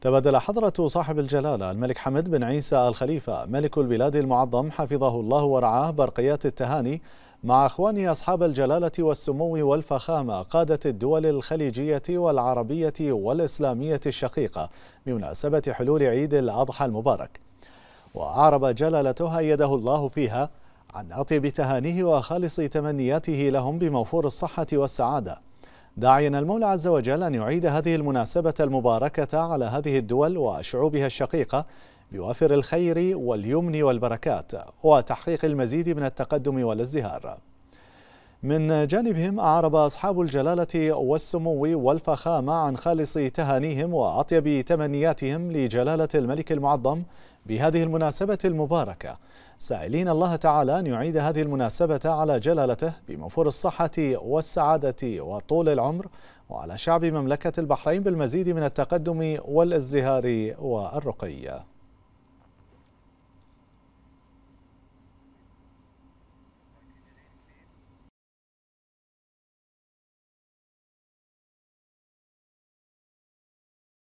تبادل حضرة صاحب الجلالة الملك حمد بن عيسى الخليفة ملك البلاد المعظم حفظه الله ورعاه برقيات التهاني مع أخوانه أصحاب الجلالة والسمو والفخامة قادة الدول الخليجية والعربية والإسلامية الشقيقة بمناسبة حلول عيد الأضحى المبارك وأعرب جلالته أيده الله فيها عن أطيب تهانيه وخالص تمنياته لهم بموفور الصحة والسعادة داعيا المولى عز وجل أن يعيد هذه المناسبة المباركة على هذه الدول وشعوبها الشقيقة بوافر الخير واليمن والبركات وتحقيق المزيد من التقدم والازدهار من جانبهم أعرب أصحاب الجلالة والسمو والفخامة عن خالص تهانيهم وأطيب تمنياتهم لجلالة الملك المعظم بهذه المناسبة المباركة سائلين الله تعالى أن يعيد هذه المناسبة على جلالته بموفور الصحة والسعادة وطول العمر وعلى شعب مملكة البحرين بالمزيد من التقدم والازدهار والرقي